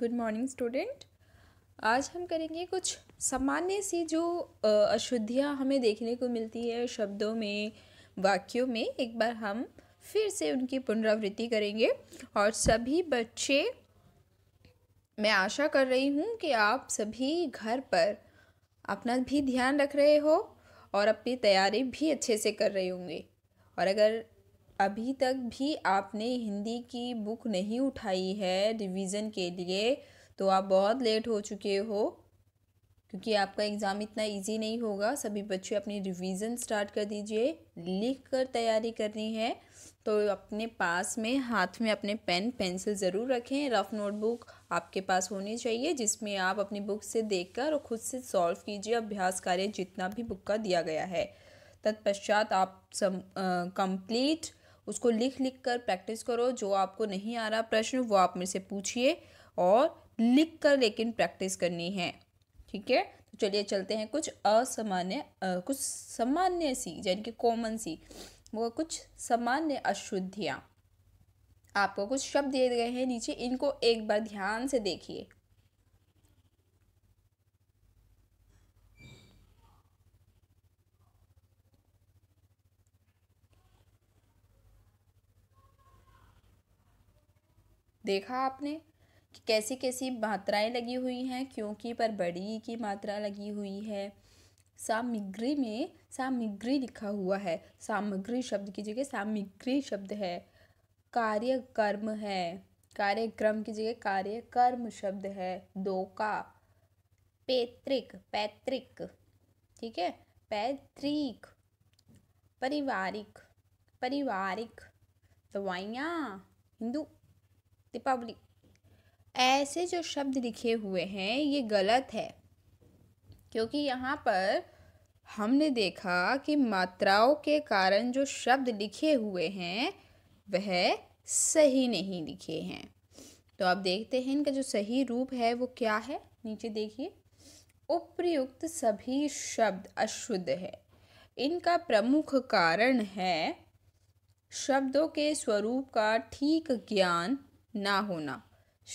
good morning student आज हम करेंगे कुछ सामान्य सी जो अशुद्धियाँ हमें देखने को मिलती है शब्दों में वाक्यों में एक बार हम फिर से उनकी पुनरावृत्ति करेंगे और सभी बच्चे मैं आशा कर रही हूँ कि आप सभी घर पर अपना भी ध्यान रख रहे हो और अपनी तैयारी भी अच्छे से कर रहे होंगे और अगर अभी तक भी आपने हिंदी की बुक नहीं उठाई है रिवीजन के लिए तो आप बहुत लेट हो चुके हो क्योंकि आपका एग्ज़ाम इतना इजी नहीं होगा सभी बच्चे अपनी रिवीजन स्टार्ट कर दीजिए लिख कर तैयारी करनी है तो अपने पास में हाथ में अपने पेन पेंसिल ज़रूर रखें रफ़ नोटबुक आपके पास होनी चाहिए जिसमें आप अपनी बुक से देखकर और खुद से सॉल्व कीजिए अभ्यास कार्य जितना भी बुक का दिया गया है तत्पश्चात आप सम कंप्लीट उसको लिख लिख कर प्रैक्टिस करो जो आपको नहीं आ रहा प्रश्न वो आप मेरे से पूछिए और लिख कर लेकिन प्रैक्टिस करनी है ठीक है तो चलिए चलते हैं कुछ असामान्य कुछ सामान्य सी यानी कि कॉमन सी वो कुछ सामान्य अशुद्धियाँ आपको कुछ शब्द दिए गए हैं नीचे इनको एक बार ध्यान से देखिए देखा आपने कि कैसी कैसी मात्राएं लगी हुई हैं क्योंकि पर बड़ी की मात्रा लगी हुई है सामग्री में सामग्री लिखा हुआ है सामग्री शब्द की जगह सामग्री शब्द है कार्य कर्म है कार्यक्रम की जगह कार्यकर्म शब्द है दोका पैतृक पैतृक ठीक है पैतृक पारिवारिक परिवारिक दवाइयाँ हिंदू दीपावली ऐसे जो शब्द लिखे हुए हैं ये गलत है क्योंकि यहाँ पर हमने देखा कि मात्राओं के कारण जो शब्द लिखे हुए हैं वह सही नहीं लिखे हैं तो आप देखते हैं इनका जो सही रूप है वो क्या है नीचे देखिए उपयुक्त सभी शब्द अशुद्ध है इनका प्रमुख कारण है शब्दों के स्वरूप का ठीक ज्ञान ना होना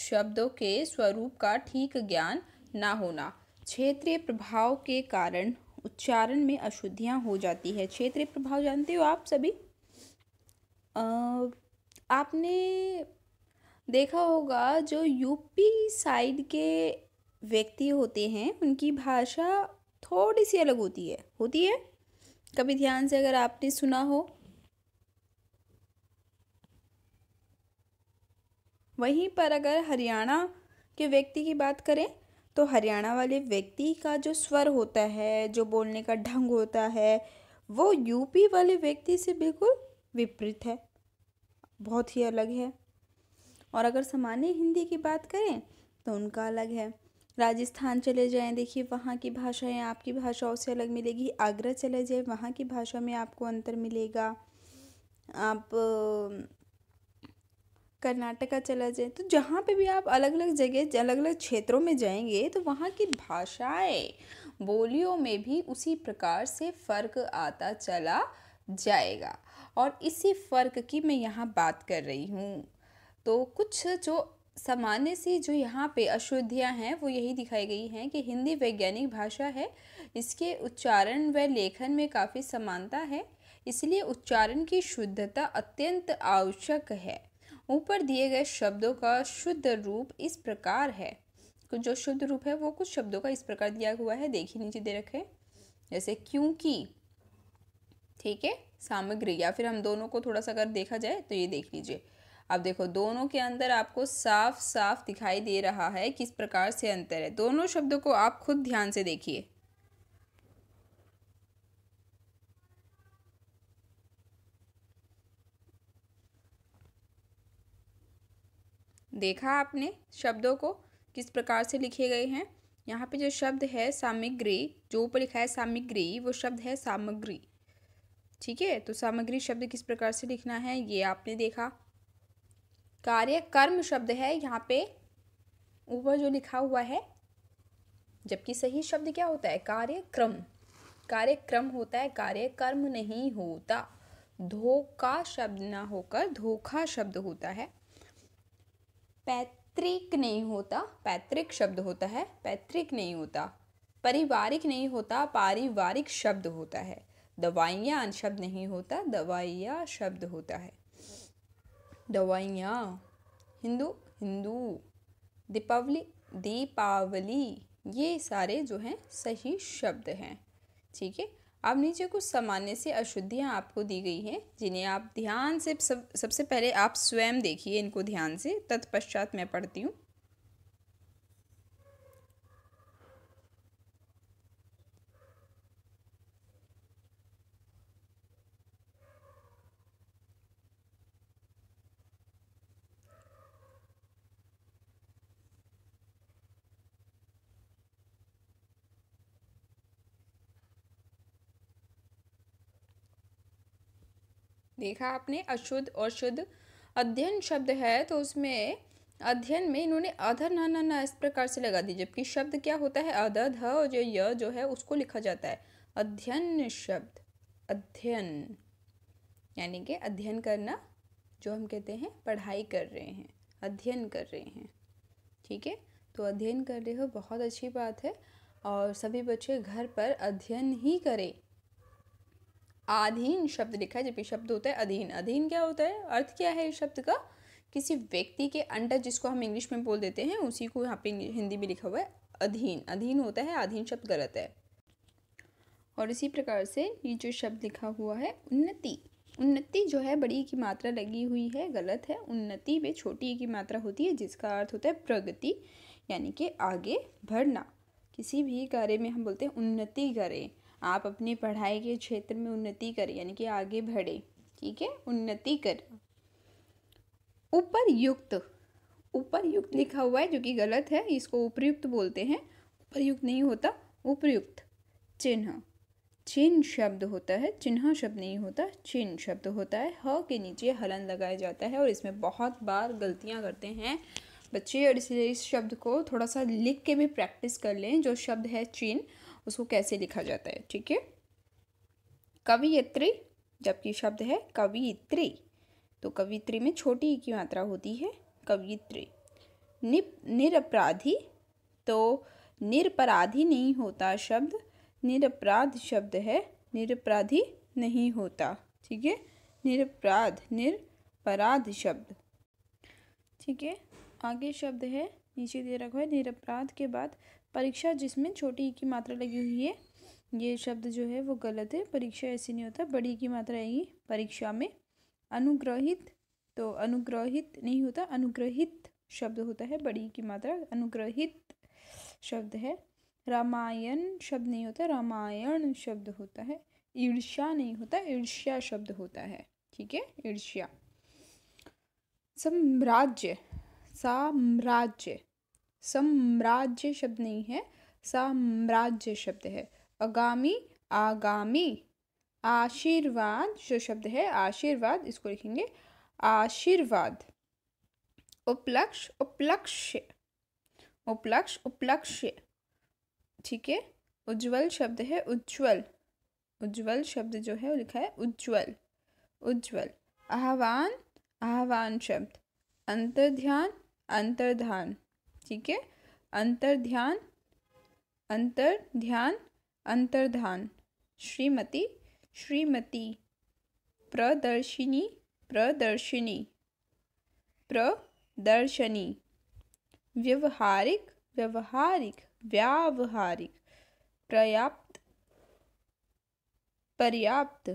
शब्दों के स्वरूप का ठीक ज्ञान ना होना क्षेत्रीय प्रभाव के कारण उच्चारण में अशुद्धियाँ हो जाती है क्षेत्रीय प्रभाव जानते हो आप सभी आ, आपने देखा होगा जो यूपी साइड के व्यक्ति होते हैं उनकी भाषा थोड़ी सी अलग होती है होती है कभी ध्यान से अगर आपने सुना हो वहीं पर अगर हरियाणा के व्यक्ति की बात करें तो हरियाणा वाले व्यक्ति का जो स्वर होता है जो बोलने का ढंग होता है वो यूपी वाले व्यक्ति से बिल्कुल विपरीत है बहुत ही अलग है और अगर सामान्य हिंदी की बात करें तो उनका अलग है राजस्थान चले जाएं देखिए वहाँ की भाषाएं आपकी भाषाओं से अलग मिलेगी आगरा चले जाएं वहाँ की भाषा में आपको अंतर मिलेगा आप कर्नाटका चला जाए तो जहाँ पे भी आप अलग अलग जगह अलग अलग क्षेत्रों में जाएंगे तो वहाँ की भाषाएं बोलियों में भी उसी प्रकार से फ़र्क आता चला जाएगा और इसी फ़र्क की मैं यहाँ बात कर रही हूँ तो कुछ जो सामान्य सी जो यहाँ पे अशुद्धियाँ हैं वो यही दिखाई गई हैं कि हिंदी वैज्ञानिक भाषा है इसके उच्चारण व लेखन में काफ़ी समानता है इसलिए उच्चारण की शुद्धता अत्यंत आवश्यक है ऊपर दिए गए शब्दों का शुद्ध रूप इस प्रकार है जो शुद्ध रूप है वो कुछ शब्दों का इस प्रकार दिया हुआ है देखिए नीचे दे रखे जैसे क्योंकि ठीक है सामग्री या फिर हम दोनों को थोड़ा सा अगर देखा जाए तो ये देख लीजिए अब देखो दोनों के अंदर आपको साफ साफ दिखाई दे रहा है किस प्रकार से अंतर है दोनों शब्दों को आप खुद ध्यान से देखिए देखा आपने शब्दों को किस प्रकार से लिखे गए हैं यहाँ पे जो शब्द है सामग्री जो ऊपर लिखा है सामग्री वो शब्द है सामग्री ठीक है तो सामग्री शब्द किस प्रकार से लिखना है ये आपने देखा कार्य कर्म शब्द है यहाँ पे ऊपर जो लिखा हुआ है जबकि सही शब्द क्या होता है कार्यक्रम कार्यक्रम होता है कार्य कर्म नहीं होता धोखा शब्द ना होकर धोखा शब्द होता है पैतृक नहीं होता पैतृक शब्द होता है पैतृक नहीं होता पारिवारिक नहीं होता पारिवारिक शब्द होता है दवाइयाँ शब्द नहीं होता दवाइया शब्द होता है दवाइयाँ हिंदू हिंदू दीपावली दीपावली ये सारे जो हैं सही शब्द हैं ठीक है अब नीचे कुछ सामान्य से अशुद्धियाँ आपको दी गई हैं जिन्हें आप ध्यान से सब सबसे पहले आप स्वयं देखिए इनको ध्यान से तत्पश्चात मैं पढ़ती हूँ देखा आपने अशुद्ध और शुद्ध अध्ययन शब्द है तो उसमें अध्ययन में इन्होंने अधर न न इस प्रकार से लगा दी जबकि शब्द क्या होता है अध ध और जो य जो है उसको लिखा जाता है अध्ययन शब्द अध्ययन यानी कि अध्ययन करना जो हम कहते हैं पढ़ाई कर रहे हैं अध्ययन कर रहे हैं ठीक है तो अध्ययन कर रहे हो बहुत अच्छी बात है और सभी बच्चे घर पर अध्ययन ही करें आधीन शब्द लिखा है जबकि शब्द होता है अधीन अधीन क्या होता है अर्थ क्या है इस शब्द का किसी व्यक्ति के अंडर जिसको हम इंग्लिश में बोल देते हैं उसी को यहाँ पे हिंदी में लिखा हुआ है अधीन अधीन होता है अधीन शब्द गलत है और इसी प्रकार से ये जो शब्द लिखा हुआ है उन्नति उन्नति जो है बड़ी की मात्रा लगी हुई है गलत है उन्नति में छोटी की मात्रा होती है जिसका अर्थ होता है प्रगति यानी कि आगे बढ़ना किसी भी कार्य में हम बोलते हैं उन्नति करें आप अपनी पढ़ाई के क्षेत्र में उन्नति करें यानी कि आगे बढ़े ठीक है उन्नति कर उपरयुक्त उपरयुक्त लिखा हुआ है जो कि गलत है इसको उपयुक्त बोलते हैं उपरयुक्त नहीं होता उपयुक्त चिन्ह चिन्ह शब्द होता है चिन्ह शब्द नहीं होता चिन्ह शब्द होता है ह के नीचे हलन लगाया जाता है और इसमें बहुत बार गलतियां करते हैं बच्चे और इसलिए इस शब्द को थोड़ा सा लिख के भी प्रैक्टिस कर लें जो शब्द है चिन्ह उसको कैसे लिखा जाता है ठीक है कवियत्री जबकि शब्द है कवियत्री तो कवित्री में छोटी की मात्रा होती है कवित्री निप निरपराधी तो निरपराधी नहीं होता शब्द निरपराध शब्द है निरपराधी नहीं होता ठीक है निरपराध निरपराध शब्द ठीक है आगे शब्द है नीचे दे रखा है निरपराध के बाद परीक्षा जिसमें छोटी की मात्रा लगी हुई है ये शब्द जो है वो गलत है परीक्षा ऐसे नहीं होता बड़ी की मात्रा आएगी परीक्षा में अनुग्रहित तो अनुग्रहित नहीं होता अनुग्रहित शब्द होता है बड़ी की मात्रा अनुग्रहित शब्द है रामायण शब्द नहीं होता रामायण शब्द होता है ईर्ष्या नहीं होता ईर्ष्या शब्द होता है ठीक है ईर्ष्या साम्राज्य साम्राज्य साम्राज्य शब्द नहीं है साम्राज्य शब्द है आगामी आगामी आशीर्वाद जो शब्द है आशीर्वाद इसको लिखेंगे आशीर्वाद उपलक्ष उपलक्ष्य उपलक्ष उपलक्ष्य ठीक है उज्जवल शब्द है उज्जवल उज्जवल शब्द जो है वो लिखा है उज्जवल उज्जवल आह्वान आह्वान शब्द अंतर्ध्यान अंतर्धान ठीक है अंतर ध्यान अंतर ध्यान अंतर्धान श्रीमती श्रीमती प्रदर्शिनी प्रदर्शिनी प्रदर्शनी व्यवहारिक व्यवहारिक व्यावहारिक पर्याप्त पर्याप्त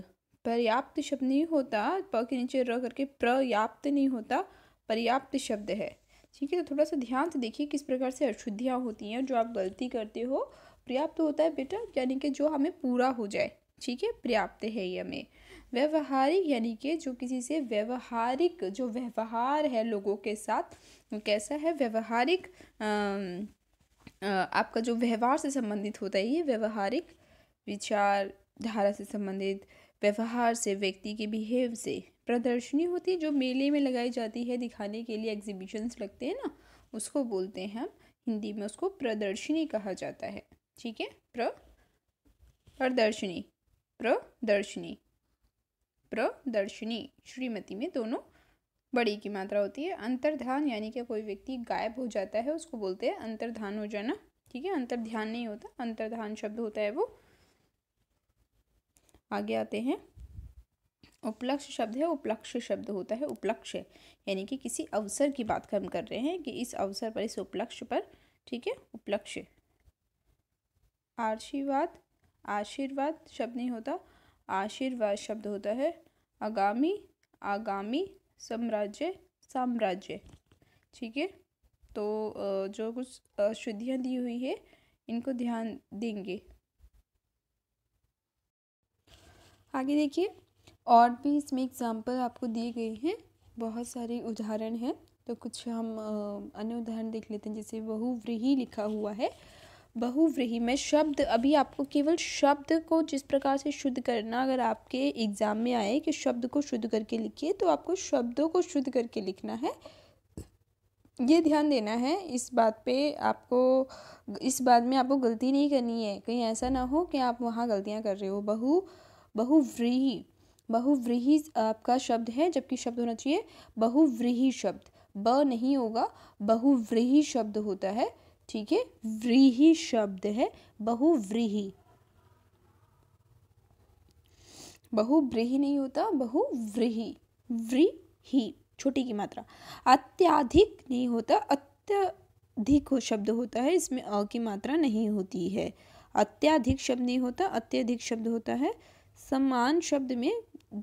पर्याप्त शब्द नहीं होता प के नीचे रह करके पर्याप्त नहीं होता पर्याप्त शब्द है ठीक है तो थोड़ा सा ध्यान से देखिए किस प्रकार से अशुद्धियाँ होती हैं जो आप गलती करते हो पर्याप्त तो होता है बेटा यानी कि जो हमें पूरा हो जाए ठीक है पर्याप्त है ये हमें व्यवहारिक यानी कि जो किसी से व्यवहारिक जो व्यवहार है लोगों के साथ कैसा है व्यवहारिक आपका जो व्यवहार से संबंधित होता है ये व्यवहारिक विचारधारा से संबंधित व्यवहार से व्यक्ति के बिहेव से प्रदर्शनी होती है जो मेले में लगाई जाती है दिखाने के लिए एग्जीबिशंस लगते हैं ना उसको बोलते हैं हम हिंदी में उसको प्रदर्शनी कहा जाता है ठीक है प्र प्रदर्शनी प्रदर्शनी प्रदर्शनी श्रीमती में दोनों बड़ी की मात्रा होती है अंतर्धान यानी कि कोई व्यक्ति गायब हो जाता है उसको बोलते हैं अंतर्धान हो जाना ठीक है अंतर्ध्यान नहीं होता अंतर्धान शब्द होता है वो आगे आते हैं उपलक्ष्य शब्द है उपलक्ष्य शब्द होता है उपलक्ष्य यानी कि किसी अवसर की बात हम कर रहे हैं कि इस अवसर पर इस उपलक्ष्य पर ठीक है उपलक्ष्य आशीर्वाद आशीर्वाद शब्द नहीं होता आशीर्वाद शब्द होता है आगामी आगामी साम्राज्य साम्राज्य ठीक है तो जो कुछ शुद्धियाँ दी हुई है इनको ध्यान देंगे आगे देखिए और भी इसमें एग्ज़ाम्पल आपको दिए गए हैं बहुत सारे उदाहरण हैं तो कुछ हम अन्य उदाहरण देख लेते हैं जैसे बहुव्रीही लिखा हुआ है बहुव्रीही में शब्द अभी आपको केवल शब्द को जिस प्रकार से शुद्ध करना अगर आपके एग्ज़ाम में आए कि शब्द को शुद्ध करके लिखिए तो आपको शब्दों को शुद्ध करके लिखना है ये ध्यान देना है इस बात पे आपको इस बात में आपको गलती नहीं करनी है कहीं ऐसा ना हो कि आप वहाँ गलतियाँ कर रहे हो बहु बहुव्रीही बहुव्रीही आपका शब्द है जबकि शब्द होना चाहिए बहुव्रीही शब्द ब नहीं होगा बहुव्रीही शब्द होता है ठीक है व्रीही शब्द है बहुव्रीही बहुव्रीही नहीं होता बहुव्रीही व्रीही छोटी की मात्रा अत्याधिक नहीं होता अत्यधिक हो शब्द होता है इसमें अ की मात्रा नहीं होती है अत्याधिक शब्द नहीं होता अत्यधिक शब्द होता है समान शब्द में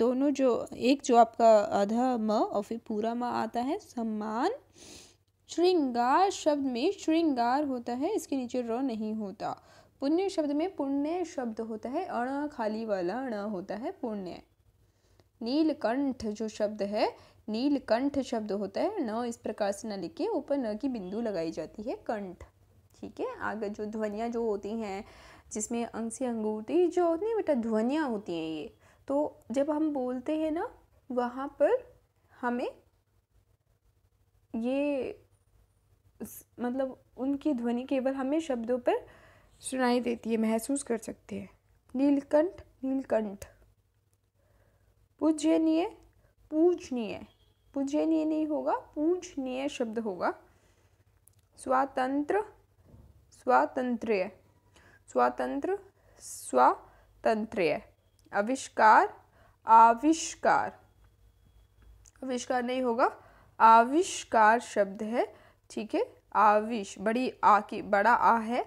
दोनों जो एक जो आपका आधा म और फिर पूरा म आता है समान श्रृंगार शब्द में श्रृंगार होता है इसके नीचे र नहीं होता पुण्य शब्द में पुण्य शब्द होता है अण खाली वाला अण होता है पुण्य नीलकंठ जो शब्द है नीलकंठ शब्द होता है न इस प्रकार से न लिखे ऊपर न की बिंदु लगाई जाती है कंठ ठीक है आगे जो ध्वनियाँ जो होती हैं जिसमें अंसी अंगूठी जो नहीं बेटा ध्वनियाँ होती हैं ये तो जब हम बोलते हैं ना वहाँ पर हमें ये मतलब उनकी ध्वनि केवल हमें शब्दों पर सुनाई देती है महसूस कर सकते हैं नीलकंठ नीलकंठ पूजनीय पूजनीय पूजनीय नहीं होगा पूजनीय शब्द होगा स्वातंत्र स्वातंत्र्य स्वतंत्र स्वतंत्र आविष्कार आविष्कार आविष्कार नहीं होगा आविष्कार शब्द है ठीक है आविश बड़ी आ की बड़ा आ है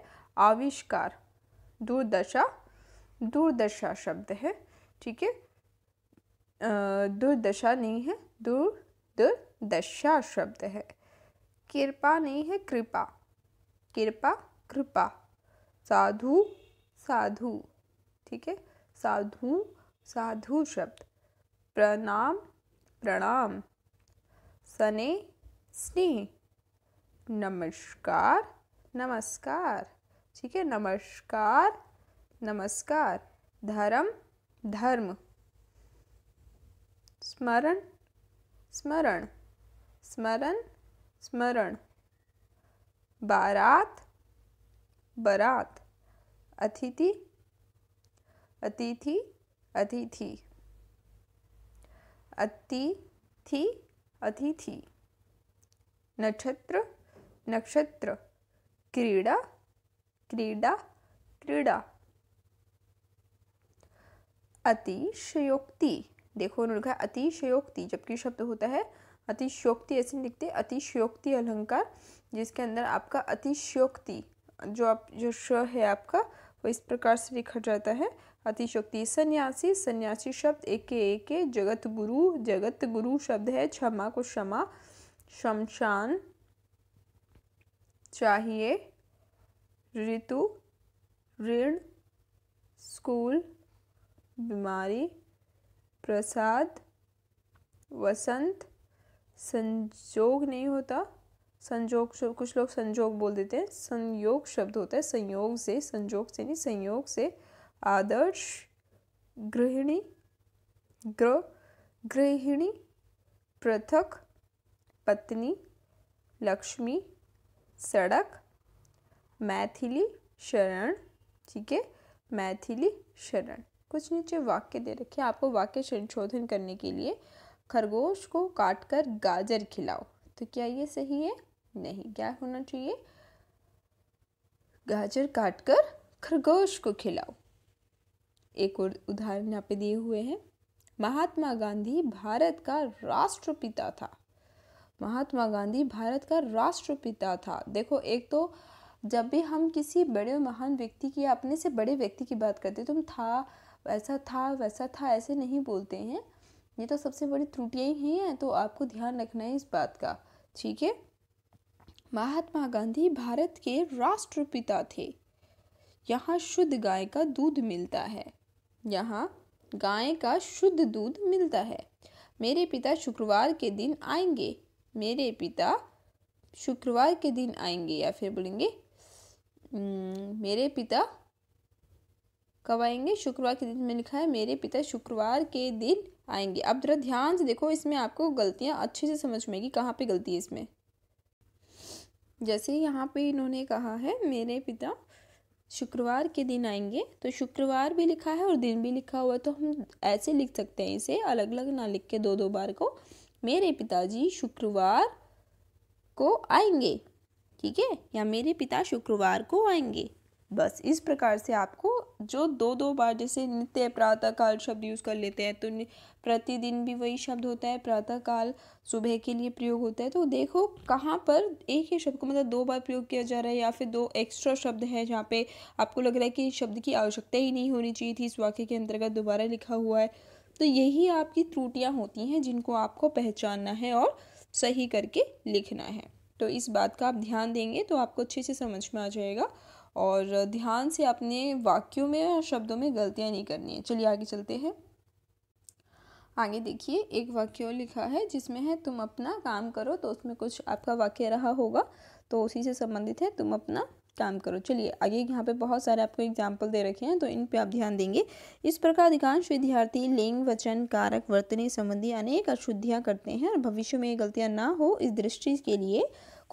आविष्कार दुर्दशा दुर्दशा शब्द है ठीक है दुर्दशा नहीं है दूर दुर्दशा शब्द है कृपा नहीं है कृपा कृपा कृपा साधु साधु ठीक है साधु साधु शब्द प्रणाम प्रणाम सने स्नेह नमस्कार नमस्कार ठीक है नमस्कार नमस्कार धर्म धर्म स्मरण स्मरण स्मरण स्मरण बारात बरात अतिथि अतिथि अतिथि अतिथि अतिथि नक्षत्र नक्षत्र क्रीडा क्रीडा क्रीडा अतिशयोक्ति देखो उन्होंने कहा अतिशयोक्ति जबकि शब्द होता है अतिशयोक्ति ऐसे लिखते अतिशयोक्ति अलंकार जिसके अंदर आपका अतिशयोक्ति जो आप जो श है आपका वो इस प्रकार से लिखा जाता है अतिशक्ति सन्यासी सन्यासी शब्द एक के जगत गुरु जगत गुरु शब्द है क्षमा को क्षमा शमशान चाहिए ऋतु ऋण स्कूल बीमारी प्रसाद वसंत संजोग नहीं होता संजोग कुछ लोग संजोग बोल देते हैं संयोग शब्द होता है संयोग से संजोग से नहीं संयोग से आदर्श गृहिणी ग्र गृहिणी पृथक पत्नी लक्ष्मी सड़क मैथिली शरण ठीक है मैथिली शरण कुछ नीचे वाक्य दे रखे आपको वाक्य संशोधन करने के लिए खरगोश को काटकर गाजर खिलाओ तो क्या ये सही है नहीं क्या होना चाहिए गाजर काट कर खरगोश को खिलाओ एक और उदाहरण यहाँ पे दिए हुए हैं महात्मा गांधी भारत का राष्ट्रपिता था महात्मा गांधी भारत का राष्ट्रपिता था देखो एक तो जब भी हम किसी बड़े महान व्यक्ति की या अपने से बड़े व्यक्ति की बात करते तो हम था वैसा था वैसा था ऐसे नहीं बोलते हैं ये तो सबसे बड़ी त्रुटियाँ ही हैं तो आपको ध्यान रखना है इस बात का ठीक है महात्मा गांधी भारत के राष्ट्रपिता थे यहाँ शुद्ध गाय का दूध मिलता है यहाँ गाय का शुद्ध दूध मिलता है मेरे पिता शुक्रवार के दिन आएंगे मेरे पिता शुक्रवार के दिन आएंगे या फिर बोलेंगे मेरे पिता कब आएंगे शुक्रवार के दिन में लिखा है मेरे पिता शुक्रवार के दिन आएंगे अब जरा ध्यान से देखो इसमें आपको गलतियाँ अच्छे से समझ में आएगी कहाँ पे गलती है इसमें जैसे यहाँ पे इन्होंने कहा है मेरे पिता शुक्रवार के दिन आएंगे तो शुक्रवार भी लिखा है और दिन भी लिखा हुआ है तो हम ऐसे लिख सकते हैं इसे अलग अलग ना लिख के दो दो बार को मेरे पिताजी शुक्रवार को आएंगे ठीक है या मेरे पिता शुक्रवार को आएंगे बस इस प्रकार से आपको जो दो दो बार जैसे नित्य प्रातःकाल शब्द यूज़ कर लेते हैं तो प्रतिदिन भी वही शब्द होता है प्रातःकाल सुबह के लिए प्रयोग होता है तो देखो कहाँ पर एक ही शब्द को मतलब दो बार प्रयोग किया जा रहा है या फिर दो एक्स्ट्रा शब्द है जहाँ पे आपको लग रहा है कि शब्द की आवश्यकता ही नहीं होनी चाहिए थी इस वाक्य के अंतर्गत दोबारा लिखा हुआ है तो यही आपकी त्रुटियाँ होती हैं जिनको आपको पहचानना है और सही करके लिखना है तो इस बात का आप ध्यान देंगे तो आपको अच्छे से समझ में आ जाएगा और ध्यान से अपने वाक्यों में और शब्दों में गलतियाँ नहीं करनी है चलिए आगे चलते हैं आगे देखिए एक वाक्य लिखा है जिसमें है तुम अपना काम करो तो उसमें कुछ आपका वाक्य रहा होगा तो उसी से संबंधित है तुम अपना काम करो चलिए आगे यहाँ पे बहुत सारे आपको एग्जाम्पल दे रखे हैं तो इन पे आप ध्यान देंगे इस प्रकार अधिकांश विद्यार्थी लिंग वचन कारक वर्तनी संबंधी अनेक अशुद्धियाँ करते हैं और भविष्य में ये गलतियाँ ना हो इस दृष्टि के लिए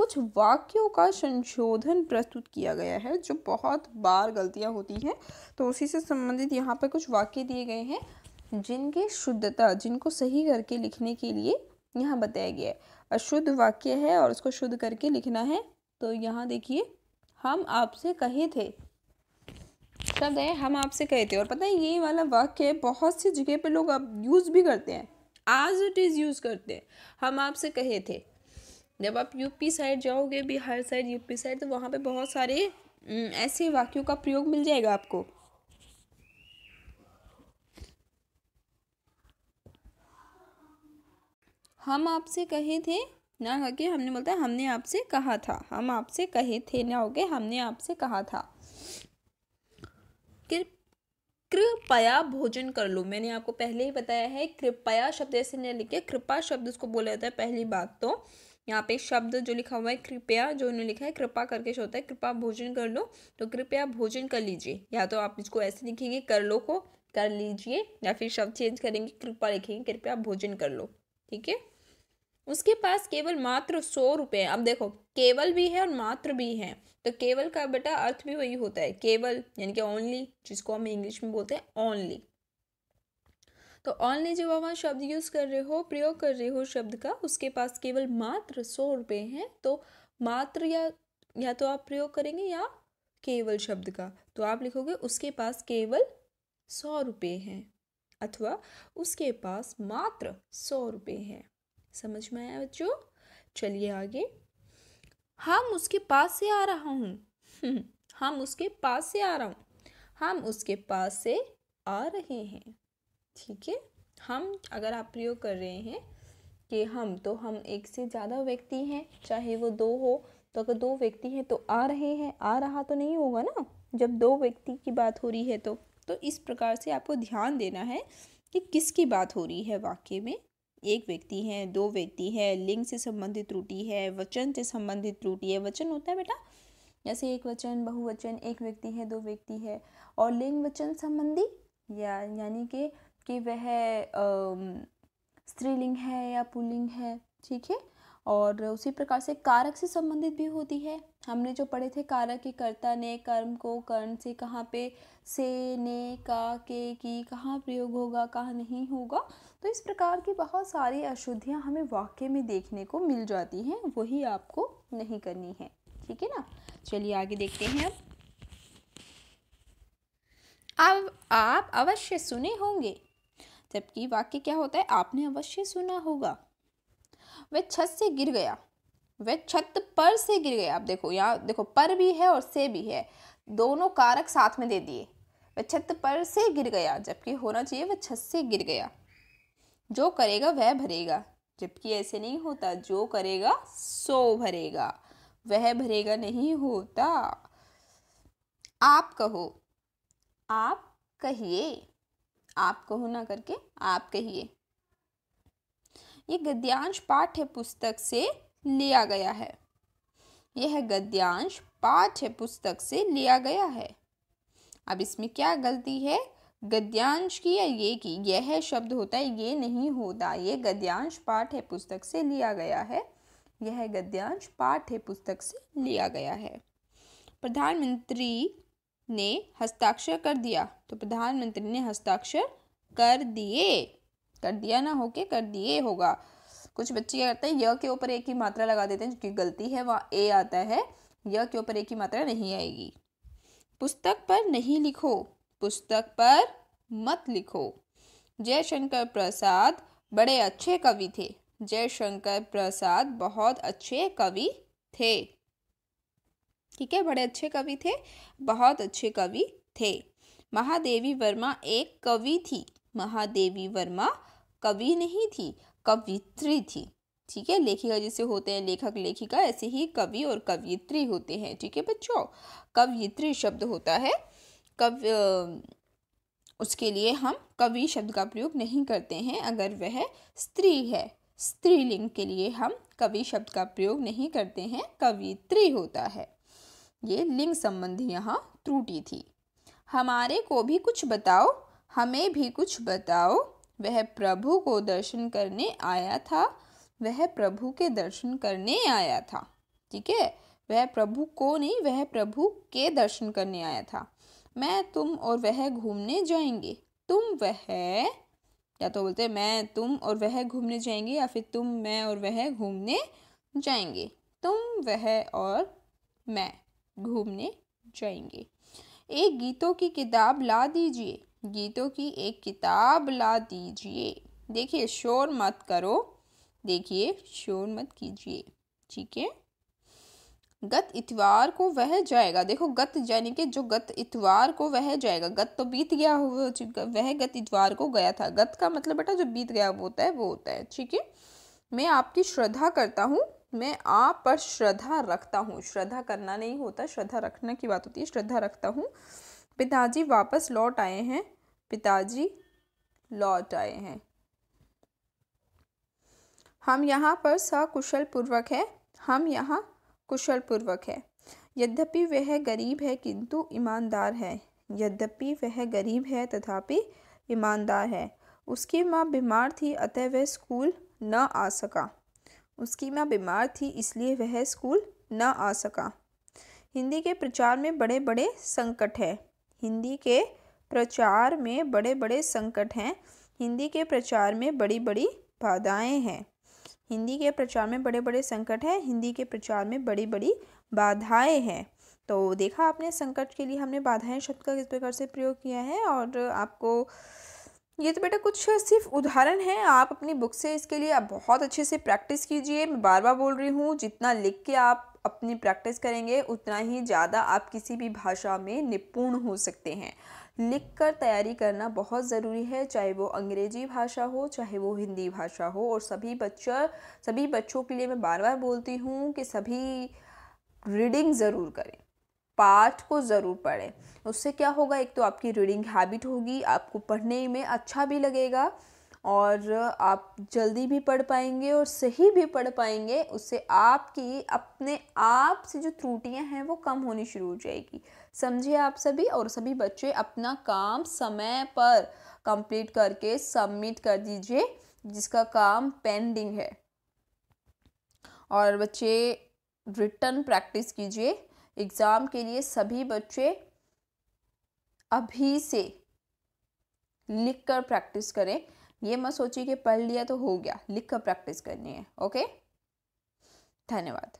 कुछ वाक्यों का संशोधन प्रस्तुत किया गया है जो बहुत बार गलतियां होती हैं तो उसी से संबंधित यहाँ पर कुछ वाक्य दिए गए हैं जिनके शुद्धता जिनको सही करके लिखने के लिए यहाँ बताया गया है अशुद्ध वाक्य है और उसको शुद्ध करके लिखना है तो यहाँ देखिए हम आपसे कहे थे शब्द है हम आपसे कहे थे और पता है ये वाला वाक्य बहुत सी जगह पे लोग अब यूज़ भी करते हैं आज इट इज़ यूज़ करते हैं हम आपसे कहे थे जब आप यूपी साइड जाओगे बिहार साइड यूपी साइड तो वहाँ पे बहुत सारे ऐसे वाक्यों का प्रयोग मिल जाएगा आपको हम आपसे कहे थे ना कह हमने बोलता है हमने आपसे कहा था हम आपसे कहे थे ना हो गए हमने आपसे कहा था कृपया भोजन कर लो मैंने आपको पहले ही बताया है कृपया शब्द ऐसे नहीं लिखे कृपा शब्द उसको बोला जाता है पहली बात तो यहाँ पे शब्द जो लिखा हुआ है कृपया जो उन्होंने लिखा है कृपा करके होता है कृपा भोजन कर लो तो कृपया भोजन कर लीजिए या तो आप इसको ऐसे लिखेंगे कर लो को कर लीजिए या फिर शब्द चेंज करेंगे कृपा लिखेंगे कृपया भोजन कर लो ठीक है उसके पास केवल मात्र सौ रुपये अब देखो केवल भी है और मात्र भी है तो केवल का बेटा अर्थ भी वही होता है केवल यानी कि ओनली जिसको हम इंग्लिश में बोलते हैं ओनली तो ऑनली जब आप वहाँ शब्द यूज़ कर रहे हो प्रयोग कर रहे हो शब्द का उसके पास केवल मात्र सौ रुपये हैं तो मात्र या या तो आप प्रयोग करेंगे या केवल शब्द का तो आप लिखोगे उसके पास केवल सौ रुपये हैं अथवा उसके पास मात्र सौ रुपये हैं समझ में आया बच्चों चलिए आगे हम उसके पास से आ रहा हूँ हम्म, हम उसके पास से आ रहा हूँ हम उसके पास से आ रहे हैं ठीक है हम अगर आप प्रयोग कर रहे हैं कि हम तो हम एक से ज़्यादा व्यक्ति हैं चाहे वो दो हो तो अगर दो व्यक्ति हैं तो आ रहे हैं आ रहा तो नहीं होगा ना जब दो व्यक्ति की बात हो रही है तो तो इस प्रकार से आपको ध्यान देना है कि किसकी बात हो रही है वाक्य में एक व्यक्ति है दो व्यक्ति है लिंग से संबंधित त्रुटि है वचन से संबंधित त्रुटि है वचन होता है बेटा जैसे एक वचन बहुवचन एक व्यक्ति है दो व्यक्ति है और लिंग वचन संबंधी या यानी कि कि वह स्त्रीलिंग है या पुलिंग है ठीक है और उसी प्रकार से कारक से संबंधित भी होती है हमने जो पढ़े थे कारक के कर्ता ने कर्म को कर्ण से कहाँ पे से ने का के की कहाँ प्रयोग होगा कहाँ नहीं होगा तो इस प्रकार की बहुत सारी अशुद्धियाँ हमें वाक्य में देखने को मिल जाती हैं वही आपको नहीं करनी है ठीक है ना चलिए आगे देखते हैं अब अब आप अवश्य सुने होंगे जबकि वाक्य क्या होता है आपने अवश्य सुना होगा वह छत से गिर गया वह छत पर से गिर गया आप देखो यहाँ देखो पर भी है और से भी है दोनों कारक साथ में दे दिए वह छत पर से गिर गया जबकि होना चाहिए वह छत से गिर गया जो करेगा वह भरेगा जबकि ऐसे नहीं होता जो करेगा सो भरेगा वह भरेगा नहीं होता आप कहो आप कहिए आप कहो ना करके आप कहिए ये गद्यांश पाठ्य पुस्तक से लिया गया है यह गद्यांश पाठ्य पुस्तक से लिया गया है अब इसमें क्या गलती है गद्यांश की या ये की यह शब्द होता है ये नहीं होता ये गद्यांश पाठ्य पुस्तक से लिया गया है यह गद्यांश पाठ्य पुस्तक से लिया गया है प्रधानमंत्री ने हस्ताक्षर कर दिया तो प्रधानमंत्री ने हस्ताक्षर कर दिए कर दिया ना होके कर दिए होगा कुछ बच्चे क्या करते हैं य के ऊपर एक ही मात्रा लगा देते हैं जो गलती है वहाँ ए आता है य के ऊपर एक ही मात्रा नहीं आएगी पुस्तक पर नहीं लिखो पुस्तक पर मत लिखो जयशंकर प्रसाद बड़े अच्छे कवि थे जयशंकर प्रसाद बहुत अच्छे कवि थे ठीक है बड़े अच्छे कवि थे बहुत अच्छे कवि थे महादेवी वर्मा एक कवि थी महादेवी वर्मा कवि नहीं थी कवित्री थी ठीक है लेखिका जैसे होते हैं लेखक लेखिका ऐसे ही कवि और कवियत्री होते हैं ठीक है बच्चों कवियत्री शब्द होता है कव उसके लिए हम कवि शब्द का प्रयोग नहीं करते हैं अगर वह स्त्री है स्त्रीलिंग के लिए हम कवि शब्द का प्रयोग नहीं करते हैं कवित्री होता है ये लिंग संबंधी यहाँ त्रुटि थी हमारे को भी कुछ बताओ हमें भी कुछ बताओ वह प्रभु को दर्शन करने आया था वह प्रभु के दर्शन करने आया था ठीक है वह प्रभु को नहीं वह प्रभु के दर्शन करने आया था मैं तुम और वह घूमने जाएंगे तुम वह या तो बोलते मैं तुम और वह घूमने जाएंगे या फिर तुम मैं और वह घूमने जाएंगे तुम वह और मैं घूमने जाएंगे एक गीतों की किताब ला दीजिए गीतों की एक किताब ला दीजिए देखिए शोर मत करो देखिए शोर मत कीजिए ठीक है गत इतवार को वह जाएगा देखो गत यानी कि जो गत इतवार को वह जाएगा गत तो बीत गया हो वह गत इतवार को गया था गत का मतलब बेटा जो बीत गया वो होता है वो होता है ठीक है मैं आपकी श्रद्धा करता हूँ मैं आप पर श्रद्धा रखता हूँ श्रद्धा करना नहीं होता श्रद्धा रखना की बात होती है श्रद्धा रखता हूँ पिताजी वापस लौट आए हैं पिताजी लौट आए हैं हम यहाँ पर सकुशल पूर्वक है हम यहाँ कुशल पूर्वक है यद्यपि वह गरीब है किंतु ईमानदार है यद्यपि वह गरीब है तथापि ईमानदार है उसकी माँ बीमार थी अतः वह स्कूल न आ सका उसकी माँ बीमार थी इसलिए वह स्कूल न आ सका हिंदी के प्रचार में बड़े बड़े संकट हैं हिंदी के प्रचार में बड़े बड़े संकट हैं हिंदी के प्रचार में बड़ी बड़ी बाधाएं हैं हिंदी के प्रचार में बड़े बड़े संकट हैं हिंदी के प्रचार में बड़ी बड़ी बाधाएं हैं तो देखा आपने संकट के लिए हमने बाधाएं शब्द का किस प्रकार से प्रयोग किया है और आपको ये तो बेटा कुछ सिर्फ उदाहरण है आप अपनी बुक से इसके लिए आप बहुत अच्छे से प्रैक्टिस कीजिए मैं बार बार बोल रही हूँ जितना लिख के आप अपनी प्रैक्टिस करेंगे उतना ही ज़्यादा आप किसी भी भाषा में निपुण हो सकते हैं लिख कर तैयारी करना बहुत ज़रूरी है चाहे वो अंग्रेजी भाषा हो चाहे वो हिंदी भाषा हो और सभी बच्चा सभी बच्चों के लिए मैं बार बार बोलती हूँ कि सभी रीडिंग ज़रूर करें पार्ट को ज़रूर पढ़ें उससे क्या होगा एक तो आपकी रीडिंग हैबिट होगी आपको पढ़ने में अच्छा भी लगेगा और आप जल्दी भी पढ़ पाएंगे और सही भी पढ़ पाएंगे उससे आपकी अपने आप से जो त्रुटियां हैं वो कम होनी शुरू हो जाएगी समझिए आप सभी और सभी बच्चे अपना काम समय पर कंप्लीट करके सबमिट कर दीजिए जिसका काम पेंडिंग है और बच्चे रिटर्न प्रैक्टिस कीजिए एग्ज़ाम के लिए सभी बच्चे अभी से लिख कर प्रैक्टिस करें ये मत सोचिए कि पढ़ लिया तो हो गया लिख कर प्रैक्टिस करनी है ओके धन्यवाद